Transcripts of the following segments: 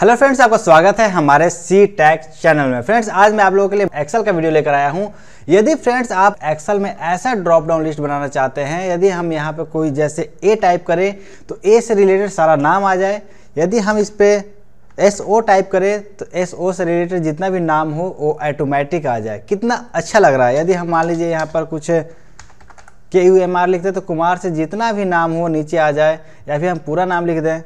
hello friends आपका स्वागत है हमारे सी टैक चैनल में फ्रेंड्स आज मैं आप लोगों के लिए एक्सेल का वीडियो लेकर आया हूं यदि फ्रेंड्स आप एक्सेल में ऐसा ड्रॉप डाउन लिस्ट बनाना चाहते हैं यदि हम यहां पे कोई जैसे ए टाइप करें तो ए से रिलेटेड सारा नाम आ जाए यदि हम इस पर एस ओ टाइप करें तो एस ओ से रिलेटेड जितना भी नाम हो वो ऑटोमेटिक आ जाए कितना अच्छा लग रहा है यदि हम मान लीजिए यहाँ पर कुछ के यू एम आर लिखते तो कुमार से जितना भी नाम हो नीचे आ जाए या फिर हम पूरा नाम लिख दें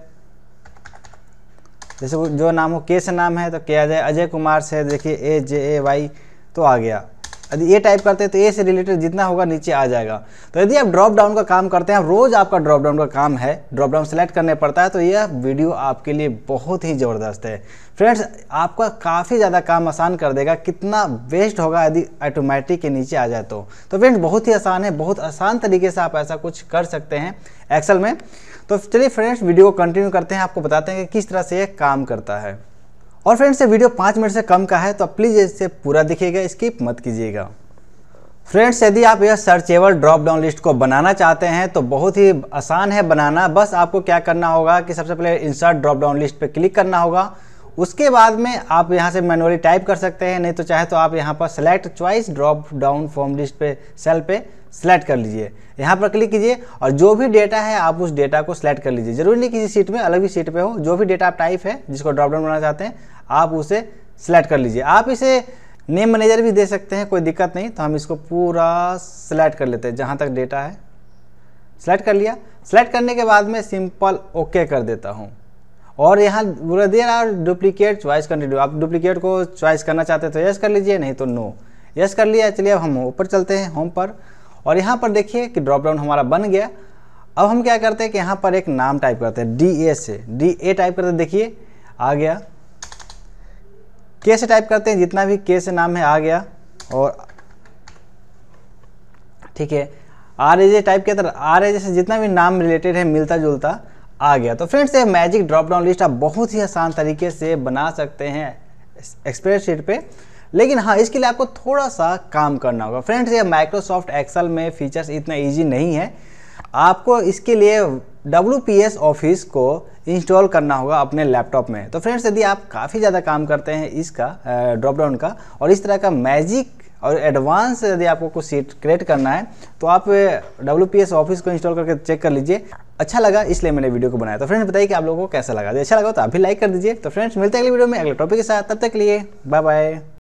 जैसे जो नाम हो के से नाम है तो के आ जाए अजय कुमार से देखिए ए जे ए वाई तो आ गया यदि ये टाइप करते हैं तो ए से रिलेटेड जितना होगा नीचे आ जाएगा तो यदि आप ड्रॉप डाउन का काम करते हैं रोज़ आपका ड्रॉप डाउन का काम है ड्रॉप डाउन सेलेक्ट करने पड़ता है तो यह वीडियो आपके लिए बहुत ही ज़बरदस्त है फ्रेंड्स आपका काफ़ी ज़्यादा काम आसान कर देगा कितना वेस्ट होगा यदि ऑटोमेटिक के नीचे आ जाए तो, तो फ्रेंड्स बहुत ही आसान है बहुत आसान तरीके से आप ऐसा कुछ कर सकते हैं एक्सल में तो चलिए फ्रेंड्स वीडियो को कंटिन्यू करते हैं आपको बताते हैं कि किस तरह से यह काम करता है और फ्रेंड्स ये वीडियो पाँच मिनट से कम का है तो प्लीज़ इसे पूरा दिखेगा स्किप मत कीजिएगा फ्रेंड्स यदि आप यह सर्चेबल ड्रॉप डाउन लिस्ट को बनाना चाहते हैं तो बहुत ही आसान है बनाना बस आपको क्या करना होगा कि सबसे पहले इंसर्ट ड्रॉप डाउन लिस्ट पर क्लिक करना होगा उसके बाद में आप यहाँ से मैनुअली टाइप कर सकते हैं नहीं तो चाहे तो आप यहाँ पर select choice drop down form list पे सेल पे सेलेक्ट कर लीजिए यहाँ पर क्लिक कीजिए और जो भी डेटा है आप उस डेटा को सेलेक्ट कर लीजिए जरूरी नहीं किसी सीट में अलग भी सीट पे हो जो भी डेटा आप टाइप है जिसको ड्रॉप डाउन बनाना चाहते हैं आप उसे सेलेक्ट कर लीजिए आप इसे नेम मैनेजर भी दे सकते हैं कोई दिक्कत नहीं तो हम इसको पूरा सेलेक्ट कर लेते हैं जहाँ तक डेटा है सेलेक्ट कर लिया सेलेक्ट करने के बाद में सिंपल ओके कर देता हूँ और यहाँ बोला दिया ना डुप्लीकेट चॉइस कंटिन्यू आप डुप्लीकेट को चॉइस करना चाहते हैं तो यस कर लीजिए नहीं तो नो यस कर लिया चलिए अब हम ऊपर चलते हैं होम पर और यहाँ पर देखिए कि ड्रॉप डाउन हमारा बन गया अब हम क्या करते हैं कि यहाँ पर एक नाम टाइप करते हैं डी ए से डी ए टाइप करते देखिए आ गया के से टाइप करते हैं जितना भी के से नाम है आ गया और ठीक है आर ए जे टाइप किया अंदर आर ए जे से जितना भी नाम रिलेटेड है मिलता जुलता आ गया तो फ्रेंड्स ये मैजिक ड्रॉप डाउन लिस्ट आप बहुत ही आसान तरीके से बना सकते हैं एक्सप्रेस शीट पर लेकिन हाँ इसके लिए आपको थोड़ा सा काम करना होगा फ्रेंड्स ये माइक्रोसॉफ्ट एक्सल में फीचर्स इतना ईजी नहीं है आपको इसके लिए डब्ल्यू ऑफिस को इंस्टॉल करना होगा अपने लैपटॉप में तो फ्रेंड्स यदि आप काफ़ी ज़्यादा काम करते हैं इसका ड्रॉप डाउन का और इस तरह का मैजिक और एडवांस यदि आपको कुछ सीट क्रिएट करना है तो आप डब्ल्यू ऑफिस को इंस्टॉल करके चेक कर लीजिए अच्छा लगा इसलिए मैंने वीडियो को बनाया तो फ्रेंड्स बताइए कि आप लोगों को कैसा लगा अच्छा लगा तो आप भी लाइक कर दीजिए तो फ्रेंड्स मिलते हैं अगले वीडियो में अगले टॉपिक के साथ तब तक लिए बाय बाय